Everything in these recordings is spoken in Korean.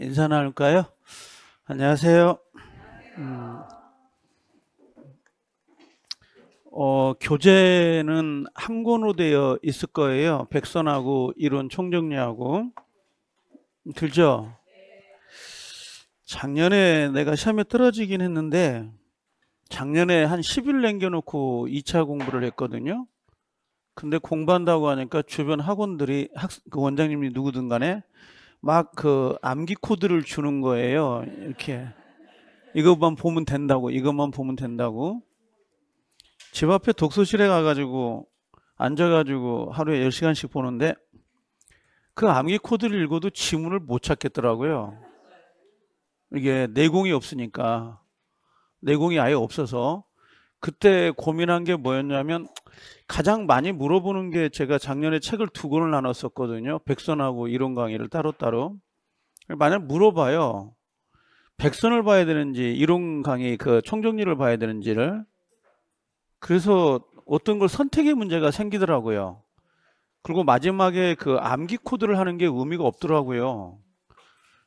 인사 나눌까요? 안녕하세요. 음, 어, 교재는 한 권으로 되어 있을 거예요. 백선하고 이론 총정리하고. 들죠? 작년에 내가 시험에 떨어지긴 했는데, 작년에 한 10일 남겨놓고 2차 공부를 했거든요. 근데 공부한다고 하니까 주변 학원들이 학, 그 원장님이 누구든 간에 막그 암기 코드를 주는 거예요. 이렇게 이것만 보면 된다고 이것만 보면 된다고 집 앞에 독서실에 가가지고 앉아가지고 하루에 10시간씩 보는데 그 암기 코드를 읽어도 지문을 못 찾겠더라고요. 이게 내공이 없으니까 내공이 아예 없어서 그때 고민한 게 뭐였냐면 가장 많이 물어보는 게 제가 작년에 책을 두 권을 나눴었거든요. 백선하고 이론 강의를 따로따로. 만약 물어봐요. 백선을 봐야 되는지 이론 강의 그 총정리를 봐야 되는지를 그래서 어떤 걸 선택의 문제가 생기더라고요. 그리고 마지막에 그 암기 코드를 하는 게 의미가 없더라고요.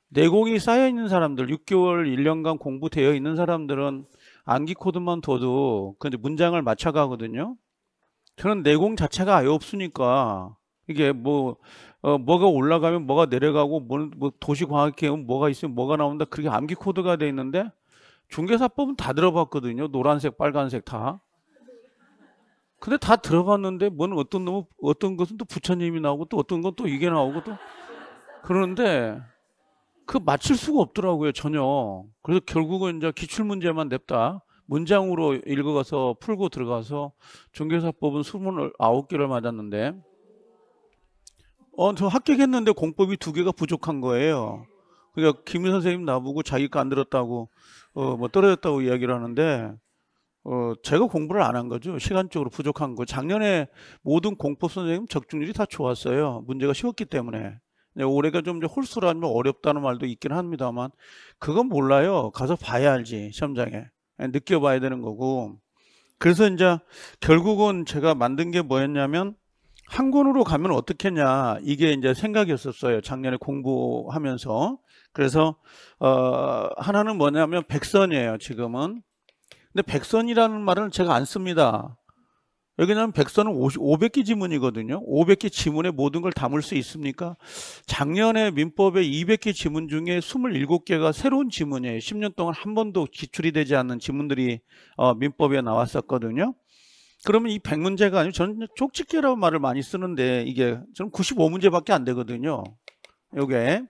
내공이 쌓여 있는 사람들, 6개월, 1년간 공부되어 있는 사람들은 암기 코드만 둬도 근데 그 문장을 맞춰가거든요. 저는 내공 자체가 아예 없으니까 이게 뭐 어, 뭐가 올라가면 뭐가 내려가고 뭐, 뭐 도시과학계면 뭐가 있으면 뭐가 나온다 그렇게 암기 코드가 돼 있는데 중개사법은 다 들어봤거든요. 노란색, 빨간색 다. 근데 다 들어봤는데 뭐 어떤 놈 어떤 것은 또 부처님이 나오고 또 어떤 건 또 이게 나오고 또 그러는데 그 맞출 수가 없더라고요 전혀 그래서 결국은 이제 기출문제만 냅다 문장으로 읽어가서 풀고 들어가서 종교사법은 29개를 맞았는데 어, 저 합격했는데 공법이 두 개가 부족한 거예요 그러니까 김 선생님 나보고 자기가 안 들었다고 어, 뭐 떨어졌다고 이야기를 하는데 어, 제가 공부를 안 한 거죠 시간적으로 부족한 거 작년에 모든 공법 선생님 적중률이 다 좋았어요 문제가 쉬웠기 때문에 예, 올해가 좀 홀수라면 어렵다는 말도 있긴 합니다만 그건 몰라요. 가서 봐야 알지 시험장에 예, 느껴봐야 되는 거고 그래서 이제 결국은 제가 만든 게 뭐였냐면 한 권으로 가면 어떻겠냐 이게 이제 생각이었었어요. 작년에 공부하면서 그래서 어, 하나는 뭐냐면 백선이에요. 지금은 근데 백선이라는 말은 제가 안 씁니다. 여기 나면 백서는 500개 지문이거든요. 500개 지문에 모든 걸 담을 수 있습니까? 작년에 민법의 200개 지문 중에 27개가 새로운 지문이에요. 10년 동안 한 번도 기출이 되지 않는 지문들이 어, 민법에 나왔었거든요. 그러면 이 100문제가 아니고 저는 쪽집게라는 말을 많이 쓰는데 이게 저는 95문제밖에 안 되거든요. 요게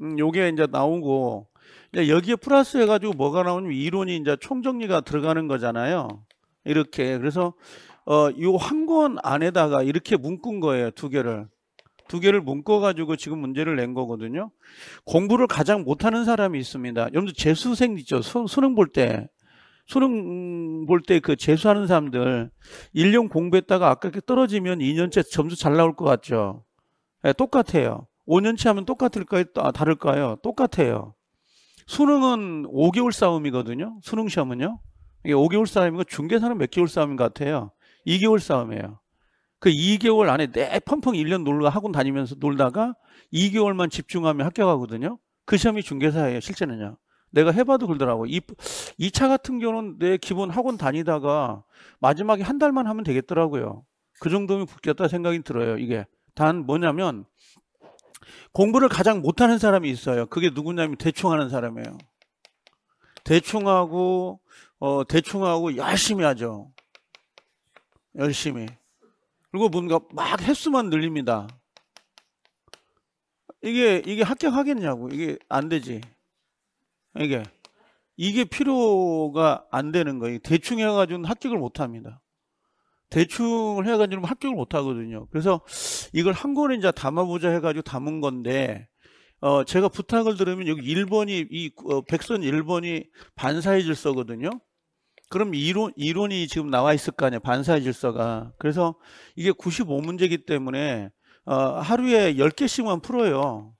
음, 요게 이제 나오고 이제 여기에 플러스 해가지고 뭐가 나오냐면 이론이 이제 총정리가 들어가는 거잖아요. 이렇게 그래서 어, 요한 권 안에다가 이렇게 묶은 거예요. 두 개를. 두 개를 묶어가지고 지금 문제를 낸 거거든요. 공부를 가장 못하는 사람이 있습니다. 여러분들 재수생 있죠? 수, 수능 볼 때. 수능 볼 때 그 재수하는 사람들 1년 공부했다가 아까 이렇게 떨어지면 2년째 점수 잘 나올 것 같죠? 네, 똑같아요. 5년치 하면 똑같을까요? 아, 다를까요? 똑같아요. 수능은 5개월 싸움이거든요. 수능 시험은요. 이게 5개월 싸움이고 중개사는 몇 개월 싸움 인것 같아요. 2개월 싸움이에요. 그 2개월 안에 내 펑펑 1년 놀러 학원 다니면서 놀다가 2개월만 집중하면 합격하거든요. 그 시험이 중개사예요, 실제는요. 내가 해봐도 그러더라고. 이, 2차 같은 경우는 내 기본 학원 다니다가 마지막에 한 달만 하면 되겠더라고요. 그 정도면 붙겠다 생각이 들어요, 이게. 단 뭐냐면 공부를 가장 못하는 사람이 있어요. 그게 누구냐면 대충 하는 사람이에요. 대충하고, 어, 대충하고 열심히 하죠. 열심히. 그리고 뭔가 막 횟수만 늘립니다. 이게 이게 합격하겠냐고 이게 안 되지. 이게 이게 필요가 안 되는 거예요. 대충 해가지고는 합격을 못 합니다. 대충을 해가지고는 합격을 못 하거든요. 그래서 이걸 한 권에 이제 담아보자 해가지고 담은 건데, 어, 제가 부탁을 들으면 여기 1번이, 이, 어, 백선 1번이 반사의 질써거든요 그럼 이론, 이론이 지금 나와 있을 거아니에요 반사의 질서가. 그래서 이게 95문제이기 때문에 어, 하루에 10개씩만 풀어요.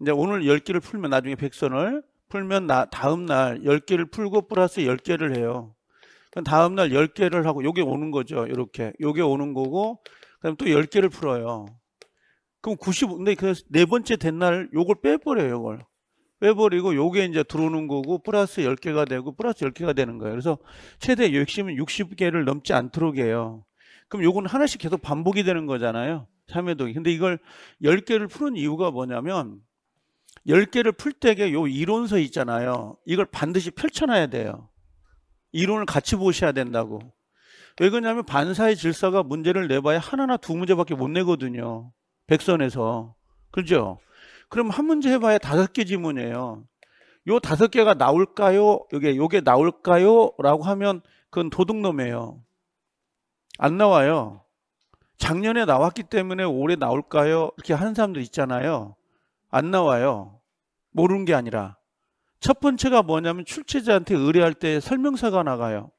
이제 오늘 10개를 풀면 나중에 100선을 풀면 나, 다음 날 10개를 풀고 플러스 10개를 해요. 그럼 다음 날 10개를 하고 요게 오는 거죠. 이렇게. 요게 오는 거고 그다음 또 10개를 풀어요. 그럼 95 근데 그네 번째 된 날 요걸 빼버려요, 요걸. 빼버리고 요게 이제 들어오는 거고 플러스 10개가 되고 플러스 10개가 되는 거예요. 그래서 최대 욕심은 60개를 넘지 않도록 해요. 그럼 요건 하나씩 계속 반복이 되는 거잖아요. 3회 동이 근데 이걸 10개를 푸는 이유가 뭐냐면 10개를 풀 때게 요 이론서 있잖아요. 이걸 반드시 펼쳐놔야 돼요. 이론을 같이 보셔야 된다고. 왜 그러냐면 반사의 질서가 문제를 내봐야 하나나 두 문제밖에 못 내거든요. 백선에서. 그죠? 그럼 한 문제 해봐야 다섯 개 지문이에요. 요 다섯 개가 나올까요? 요게, 요게 나올까요? 라고 하면 그건 도둑놈이에요. 안 나와요. 작년에 나왔기 때문에 올해 나올까요? 이렇게 하는 사람들 있잖아요. 안 나와요. 모르는 게 아니라. 첫 번째가 뭐냐면 출제자한테 의뢰할 때 설명서가 나가요.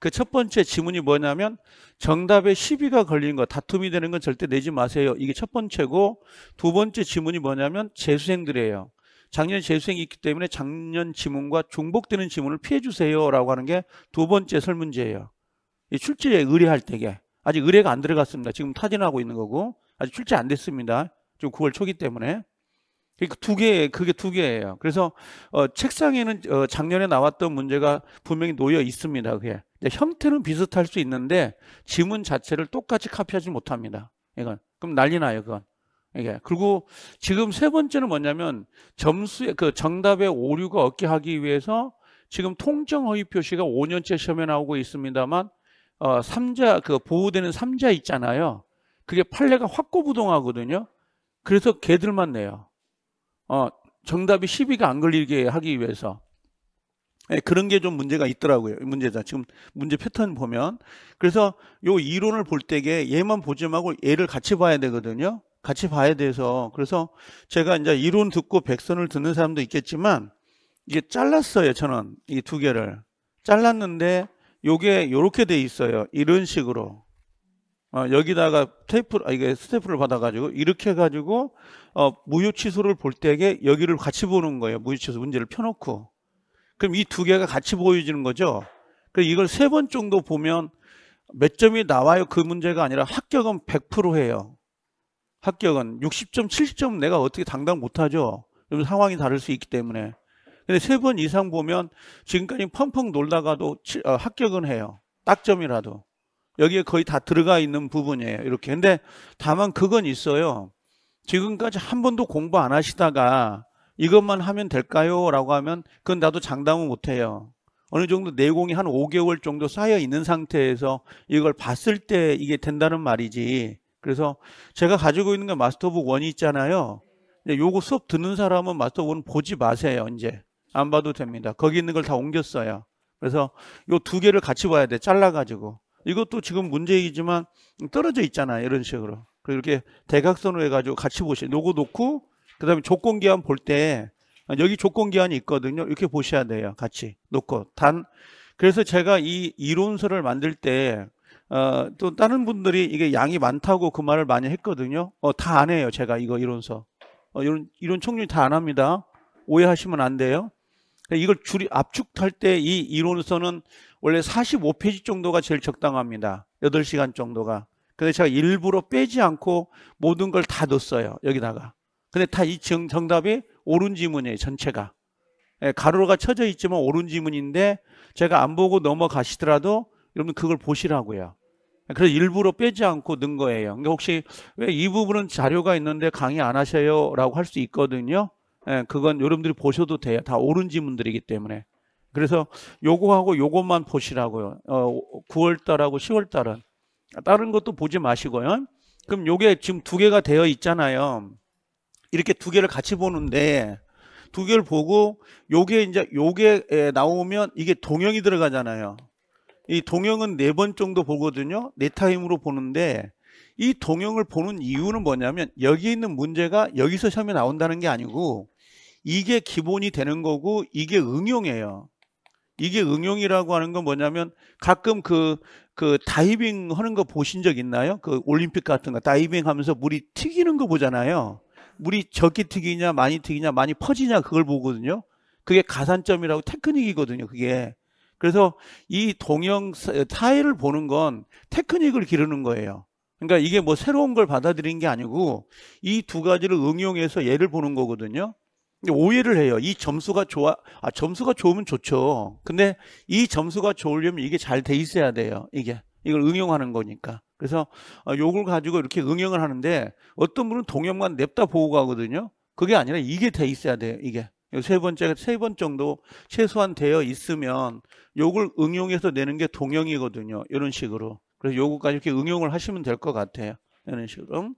그 첫 번째 지문이 뭐냐면 정답에 시비가 걸린 거, 다툼이 되는 건 절대 내지 마세요. 이게 첫 번째고 두 번째 지문이 뭐냐면 재수생들이에요. 작년 재수생이 있기 때문에 작년 지문과 중복되는 지문을 피해 주세요라고 하는 게 두 번째 설문제예요. 이 출제에 의뢰할 때게 아직 의뢰가 안 들어갔습니다. 지금 타진하고 있는 거고 아직 출제 안 됐습니다. 지금 9월 초기 때문에 그러니까 두 개, 그게 두 개예요. 그래서 어, 책상에는 어, 작년에 나왔던 문제가 분명히 놓여 있습니다. 그게 형태는 비슷할 수 있는데 지문 자체를 똑같이 카피하지 못합니다. 이건 그럼 난리 나요. 그건 이게 그리고 지금 세 번째는 뭐냐면 점수의 그 정답의 오류가 없게 하기 위해서 지금 통정 허위 표시가 5년째 시험에 나오고 있습니다만 어, 3자 그 보호되는 삼자 있잖아요. 그게 판례가 확고부동하거든요. 그래서 개들만 내요. 어, 정답이 시비가 안 걸리게 하기 위해서 네, 그런 게 좀 문제가 있더라고요. 문제다 지금 문제 패턴 보면 그래서 요 이론을 볼 때게 얘만 보지 말고 얘를 같이 봐야 되거든요. 같이 봐야 돼서 그래서 제가 이제 이론 듣고 백선을 듣는 사람도 있겠지만 이게 잘랐어요. 저는 이 두 개를 잘랐는데 요게 요렇게 돼 있어요. 이런 식으로 어, 여기다가 테이프, 아, 이게 스태프를 받아가지고 이렇게 해가지고 어, 무효 취소를 볼 때에 여기를 같이 보는 거예요. 무효 취소 문제를 펴놓고. 그럼 이 두 개가 같이 보여지는 거죠. 그래 이걸 세 번 정도 보면 몇 점이 나와요. 그 문제가 아니라 합격은 100% 해요. 합격은 60점, 70점 내가 어떻게 당당 못하죠. 좀 상황이 다를 수 있기 때문에. 근데 세 번 이상 보면 지금까지 펑펑 놀다가도 어, 합격은 해요. 딱점이라도. 여기에 거의 다 들어가 있는 부분이에요. 이렇게. 근데 다만 그건 있어요. 지금까지 한 번도 공부 안 하시다가 이것만 하면 될까요? 라고 하면 그건 나도 장담은 못해요. 어느 정도 내공이 한 5개월 정도 쌓여 있는 상태에서 이걸 봤을 때 이게 된다는 말이지. 그래서 제가 가지고 있는 게 마스터북 원이 있잖아요. 요거 수업 듣는 사람은 마스터북원 보지 마세요. 이제 안 봐도 됩니다. 거기 있는 걸 다 옮겼어요. 그래서 요 두 개를 같이 봐야 돼. 잘라가지고. 이것도 지금 문제이지만 떨어져 있잖아 이런 식으로 그리고 이렇게 대각선으로 해가지고 같이 보시 요거 놓고 그 다음에 조건기한 볼 때 여기 조건기한이 있거든요 이렇게 보셔야 돼요 같이 놓고 단 그래서 제가 이 이론서를 만들 때 어, 또 다른 분들이 이게 양이 많다고 그 말을 많이 했거든요 어, 다 안 해요 제가 이거 이론서 어, 이런 이론 총률 다안 합니다 오해하시면 안 돼요 그러니까 이걸 줄이 압축할 때 이 이론서는 원래 45페이지 정도가 제일 적당합니다. 8시간 정도가. 근데 제가 일부러 빼지 않고 모든 걸 다 넣었어요. 여기다가. 근데 다 이 정답이 옳은 지문이에요. 전체가. 예, 가로가 쳐져 있지만 옳은 지문인데 제가 안 보고 넘어가시더라도 여러분 그걸 보시라고요. 그래서 일부러 빼지 않고 넣은 거예요. 근데 그러니까 혹시 왜 이 부분은 자료가 있는데 강의 안하셔요 라고 할 수 있거든요. 예, 그건 여러분들이 보셔도 돼요. 다 옳은 지문들이기 때문에. 그래서 요거하고 요것만 보시라고요. 어, 9월달하고 10월달은. 다른 것도 보지 마시고요. 그럼 요게 지금 두 개가 되어 있잖아요. 이렇게 두 개를 같이 보는데 두 개를 보고 요게 이제 요게 나오면 이게 동영이 들어가잖아요. 이 동영은 네 번 정도 보거든요. 네 타임으로 보는데 이 동영을 보는 이유는 뭐냐면 여기 있는 문제가 여기서 시험에 나온다는 게 아니고 이게 기본이 되는 거고 이게 응용이에요. 이게 응용이라고 하는 건 뭐냐면 가끔 그, 그 다이빙 하는 거 보신 적 있나요? 그 올림픽 같은 거 다이빙 하면서 물이 튀기는 거 보잖아요. 물이 적게 튀기냐, 많이 튀기냐, 많이 퍼지냐 그걸 보거든요. 그게 가산점이라고 테크닉이거든요. 그게. 그래서 이 동영 타일을 보는 건 테크닉을 기르는 거예요. 그러니까 이게 뭐 새로운 걸 받아들인 게 아니고 이 두 가지를 응용해서 예를 보는 거거든요. 오해를 해요. 이 점수가 좋아, 아, 점수가 좋으면 좋죠. 근데 이 점수가 좋으려면 이게 잘 돼 있어야 돼요. 이게. 이걸 응용하는 거니까. 그래서 요걸 어, 가지고 이렇게 응용을 하는데 어떤 분은 동영만 냅다 보고 가거든요. 그게 아니라 이게 돼 있어야 돼요. 이게. 세 번째, 세 번 정도 최소한 되어 있으면 요걸 응용해서 내는 게 동영이거든요. 이런 식으로. 그래서 요거까지 이렇게 응용을 하시면 될 것 같아요. 이런 식으로.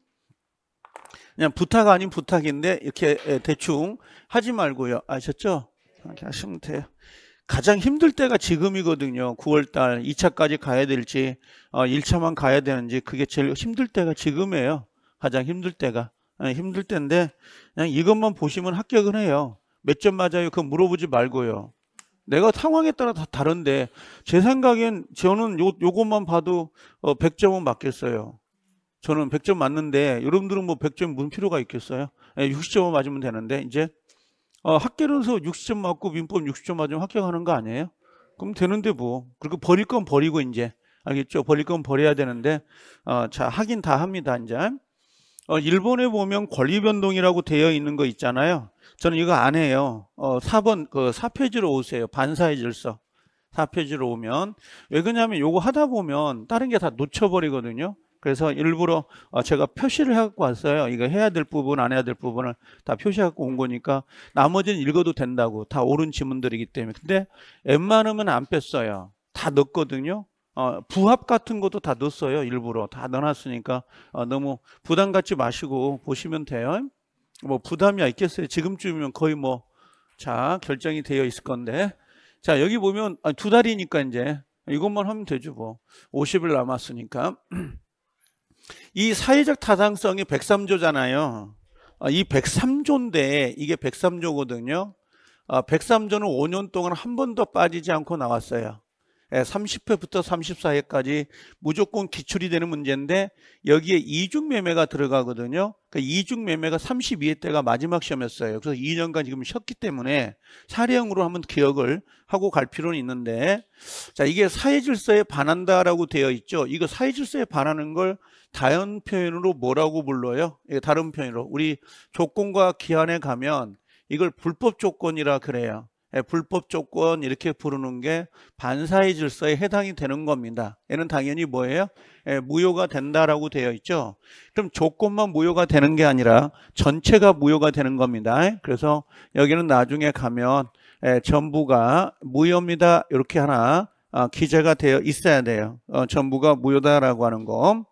그냥 부탁 아닌 부탁인데 이렇게 예, 대충 하지 말고요. 아셨죠? 이렇게 하시면 돼요. 가장 힘들 때가 지금이거든요. 9월달 2차까지 가야 될지 1차만 어, 가야 되는지 그게 제일 힘들 때가 지금이에요. 가장 힘들 때가. 예, 힘들 때인데 그냥 이것만 보시면 합격은 해요. 몇 점 맞아요? 그거 물어보지 말고요. 내가 상황에 따라 다 다른데 제 생각엔 저는 요, 요것만 봐도 100점은 어, 맞겠어요. 저는 100점 맞는데 여러분들은 뭐 100점 무슨 필요가 있겠어요? 60점 예, 맞으면 되는데 이제 어, 학계론서 60점 맞고 민법 60점 맞으면 합격하는 거 아니에요? 그럼 되는데 뭐 그리고 버릴 건 버리고 이제 알겠죠? 버릴 건 버려야 되는데 어, 자 하긴 다 합니다 이제 어, 일본에 보면 권리변동이라고 되어 있는 거 있잖아요. 저는 이거 안 해요. 어, 4번 그 4페이지로 오세요. 반사의 질서 4페이지로 오면 왜 그러냐면 요거 하다 보면 다른 게 다 놓쳐버리거든요. 그래서 일부러 어, 제가 표시를 해갖고 왔어요. 이거 해야 될 부분, 안 해야 될 부분을 다 표시해갖고 온 거니까 나머지는 읽어도 된다고. 다 옳은 지문들이기 때문에. 근데 웬만하면 안 뺐어요. 다 넣었거든요. 어, 부합 같은 것도 다 넣었어요. 일부러. 다 넣어놨으니까 어, 너무 부담 갖지 마시고 보시면 돼요. 뭐 부담이 있겠어요. 지금쯤이면 거의 뭐, 자, 결정이 되어 있을 건데. 자, 여기 보면 아, 두 달이니까 이제 이것만 하면 되죠 뭐. 50일 남았으니까. 이 사회적 타당성이 103조잖아요. 아, 이 103조인데 이게 103조거든요. 103조는 아, 5년 동안 한 번도 빠지지 않고 나왔어요. 30회부터 예, 34회까지 무조건 기출이 되는 문제인데 여기에 이중매매가 들어가거든요. 그니까 이중매매가 32회 때가 마지막 시험이었어요. 그래서 2년간 지금 쉬었기 때문에 사례형으로 한번 기억을 하고 갈 필요는 있는데 자 이게 사회질서에 반한다라고 되어 있죠. 이거 사회질서에 반하는 걸 다른 표현으로 뭐라고 불러요? 다른 표현으로 우리 조건과 기한에 가면 이걸 불법 조건이라 그래요. 예, 불법 조건 이렇게 부르는 게 반사의 질서에 해당이 되는 겁니다. 얘는 당연히 뭐예요? 예, 무효가 된다라고 되어 있죠. 그럼 조건만 무효가 되는 게 아니라 전체가 무효가 되는 겁니다. 예, 그래서 여기는 나중에 가면 전부가 무효입니다. 이렇게 하나 아, 기재가 되어 있어야 돼요. 어, 전부가 무효다라고 하는 거.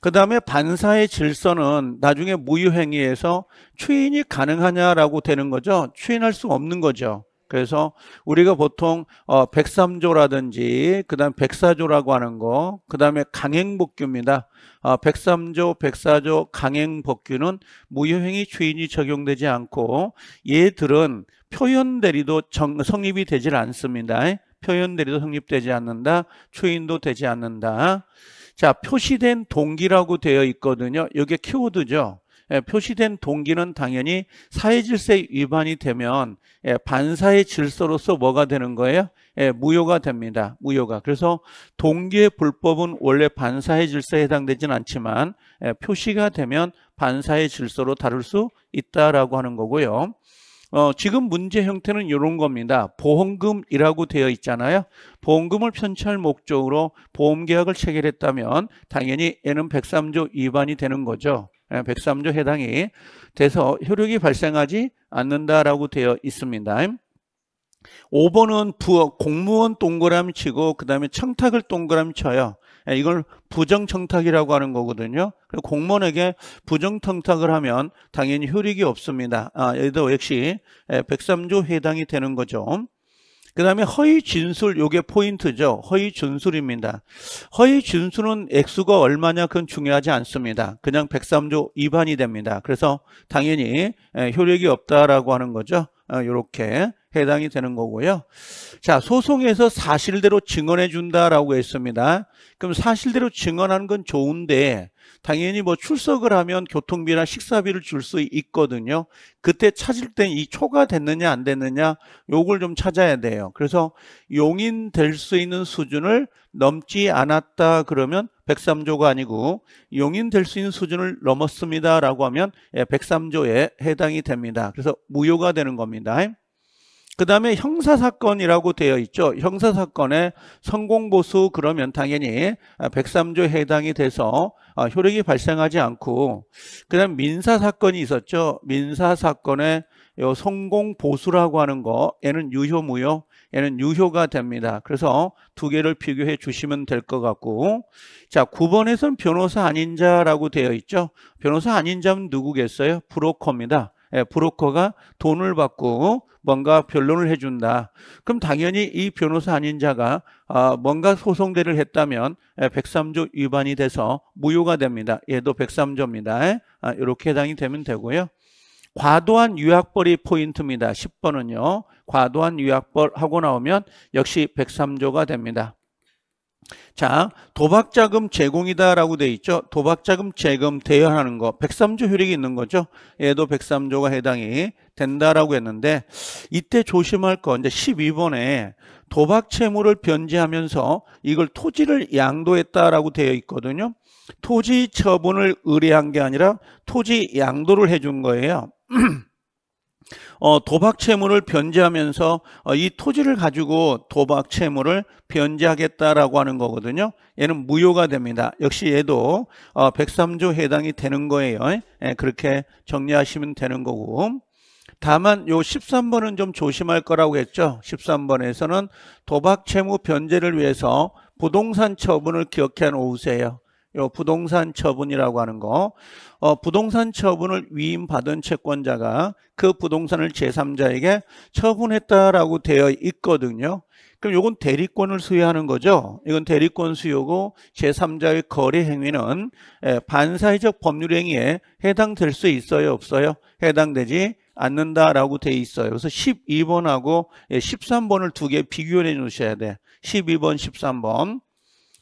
그 다음에 반사의 질서는 나중에 무효행위에서 추인이 가능하냐라고 되는 거죠. 추인할 수 없는 거죠. 그래서 우리가 보통 어 103조라든지 그다음 104조라고 하는 거 그다음에 강행복규입니다. 어 103조, 104조 강행복규는 무효행위 추인이 적용되지 않고 얘들은 표현 대리도 성립이 되질 않습니다. 표현 대리도 성립되지 않는다. 추인도 되지 않는다. 자, 표시된 동기라고 되어 있거든요. 이게 키워드죠. 예, 표시된 동기는 당연히 사회질서 위반이 되면 예, 반사회 질서로서 뭐가 되는 거예요? 예, 무효가 됩니다. 무효가. 그래서 동기의 불법은 원래 반사회 질서에 해당되진 않지만 표시가 되면 반사회 질서로 다룰 수 있다라고 하는 거고요. 어, 지금 문제 형태는 이런 겁니다. 보험금이라고 되어 있잖아요. 보험금을 편취할 목적으로 보험계약을 체결했다면 당연히 얘는 103조 위반이 되는 거죠. 103조 예, 해당이 돼서 효력이 발생하지 않는다라고 되어 있습니다. 5번은 부 공무원 동그라미 치고 그 다음에 청탁을 동그라미 쳐요. 예, 이걸 부정청탁이라고 하는 거거든요. 공무원에게 부정청탁을 하면 당연히 효력이 없습니다. 아, 여기도 역시 103조 예, 해당이 되는 거죠. 그 다음에 허위 진술 요게 포인트죠 허위 진술입니다 허위 진술은 액수가 얼마냐 그건 중요하지 않습니다 그냥 103조 위반이 됩니다 그래서 당연히 예, 효력이 없다라고 하는 거죠 이렇게 어, 해당이 되는 거고요 자 소송에서 사실대로 증언해 준다라고 했습니다 그럼 사실대로 증언하는 건 좋은데 당연히 뭐 출석을 하면 교통비나 식사비를 줄 수 있거든요. 그때 찾을 땐 이초가됐느냐안 됐느냐 요걸 좀 찾아야 돼요. 그래서 용인될 수 있는 수준을 넘지 않았다 그러면 103조가 아니고 용인될 수 있는 수준을 넘었습니다라고 하면 103조에 예, 해당이 됩니다. 그래서 무효가 되는 겁니다. 그 다음에 형사사건이라고 되어 있죠. 형사사건의 성공보수 그러면 당연히 103조 아, 해당이 돼서 아, 효력이 발생하지 않고 그 다음 민사사건이 있었죠. 민사사건의 요 성공보수라고 하는 거 얘는 유효무효 얘는 유효가 됩니다. 그래서 두 개를 비교해 주시면 될 것 같고 자 9번에서는 변호사 아닌 자라고 되어 있죠. 변호사 아닌 자는 누구겠어요? 브로커입니다. 예, 브로커가 돈을 받고 뭔가 변론을 해준다. 그럼 당연히 이 변호사 아닌 자가 아, 뭔가 소송대를 했다면 103조 예, 위반이 돼서 무효가 됩니다. 얘도 103조입니다. 이렇게 예? 아, 해당이 되면 되고요. 과도한 유약벌이 포인트입니다. 10번은요. 과도한 유약벌 하고 나오면 역시 103조가 됩니다. 자, 도박자금 제공이다라고 돼 있죠. 도박자금 재금 대여하는 거 103조 효력이 있는 거죠. 얘도 103조가 해당이 된다라고 했는데 이때 조심할 거 이제 12번에 도박 채무를 변제하면서 이걸 토지를 양도했다라고 되어 있거든요. 토지 처분을 의뢰한 게 아니라 토지 양도를 해준 거예요. 어, 도박 채무를 변제하면서 어, 이 토지를 가지고 도박 채무를 변제하겠다라고 하는 거거든요. 얘는 무효가 됩니다. 역시 얘도 어, 103조 해당이 되는 거예요. 예, 그렇게 정리하시면 되는 거고. 다만 요 13번은 좀 조심할 거라고 했죠. 13번에서는 도박 채무 변제를 위해서 부동산 처분을 기억해 놓으세요. 요 부동산 처분이라고 하는 거 어, 부동산 처분을 위임받은 채권자가 그 부동산을 제3자에게 처분했다라고 되어 있거든요. 그럼 요건 대리권을 수여하는 거죠. 이건 대리권 수요고 제3자의 거래 행위는 예, 반사회적 법률 행위에 해당될 수 있어요, 없어요? 해당되지 않는다라고 돼 있어요. 그래서 12번하고 13번을 예, 두개 비교해 놓으셔야 돼. 12번, 13번.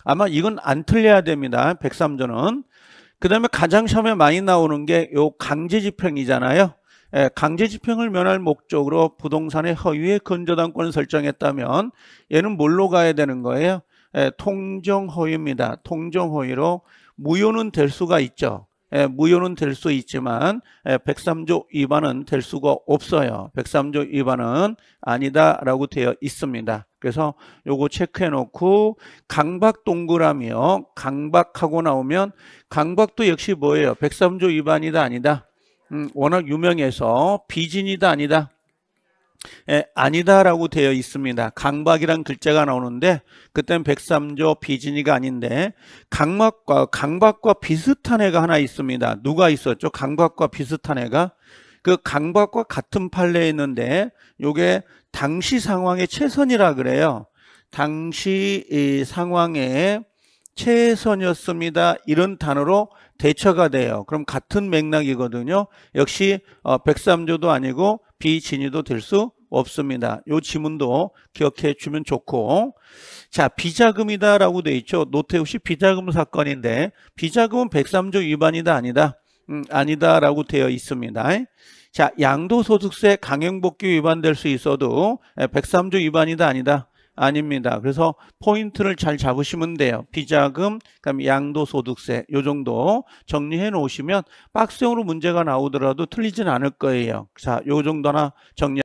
아마 이건 안 틀려야 됩니다. 103조는. 그 다음에 가장 시험에 많이 나오는 게 요 강제집행이잖아요. 예, 강제집행을 면할 목적으로 부동산의 허위의 건조당권을 설정했다면 얘는 뭘로 가야 되는 거예요? 예, 통정허위입니다. 통정허위로 무효는 될 수가 있죠. 예, 무효는 될 수 있지만 103조 예, 위반은 될 수가 없어요. 103조 위반은 아니다라고 되어 있습니다. 그래서 요거 체크해 놓고 강박 동그라미요. 강박하고 나오면 강박도 역시 뭐예요? 103조 위반이다 아니다. 음, 워낙 유명해서 비진이다 아니다. 예, 아니다라고 되어 있습니다. 강박이란 글자가 나오는데 그땐 103조 비진이가 아닌데 강박과 강박과 비슷한 애가 하나 있습니다. 누가 있었죠? 강박과 비슷한 애가 그 강박과 같은 판례에 있는데 요게 당시 상황의 최선이라 그래요. 당시 상황의 최선이었습니다. 이런 단어로 대처가 돼요. 그럼 같은 맥락이거든요. 역시 103조도 어, 아니고 비진위도 될 수 없습니다. 요 지문도 기억해 주면 좋고 자 비자금이다라고 돼 있죠. 노태우 씨 비자금 사건인데 비자금은 103조 위반이다 아니다 음, 아니다라고 되어 있습니다. 자 양도소득세 강행복귀 위반될 수 있어도 103조 예, 위반이다 아니다 아닙니다. 그래서 포인트를 잘 잡으시면 돼요. 비자금, 그다음에 양도소득세 요 정도 정리해 놓으시면 박스형으로 문제가 나오더라도 틀리진 않을 거예요. 자, 요 정도 나 정리